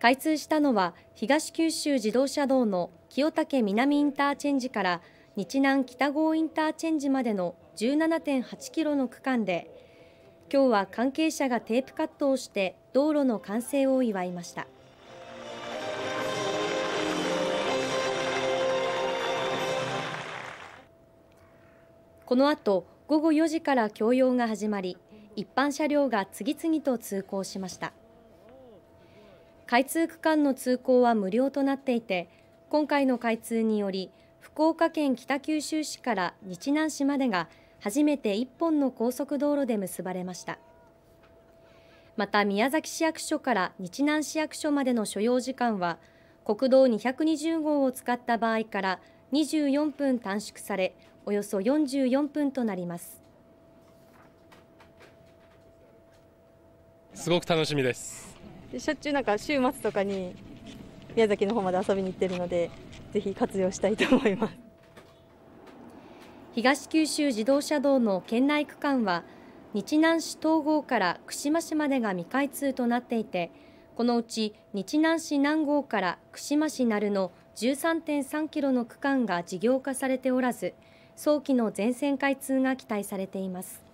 開通したのは東九州自動車道の清武南インターチェンジから日南北郷インターチェンジまでの17.8キロの区間で今日は関係者がテープカットをして道路の完成を祝いました。この後午後4時から供用が始まり一般車両が次々と通行しました開通区間の通行は無料となっていて今回の開通により福岡県北九州市から日南市までが初めて1本の高速道路で結ばれましたまた宮崎市役所から日南市役所までの所要時間は国道220号を使った場合から24分短縮されおよそ44分となりますすごく楽しみですでしょっちゅうなんか週末とかに宮崎の方まで遊びに行ってるのでぜひ活用したいと思います東九州自動車道の県内区間は日南市東郷から串間市までが未開通となっていてこのうち日南市南郷から串間市鳴るの13.3キロの区間が事業化されておらず早期の全線開通が期待されています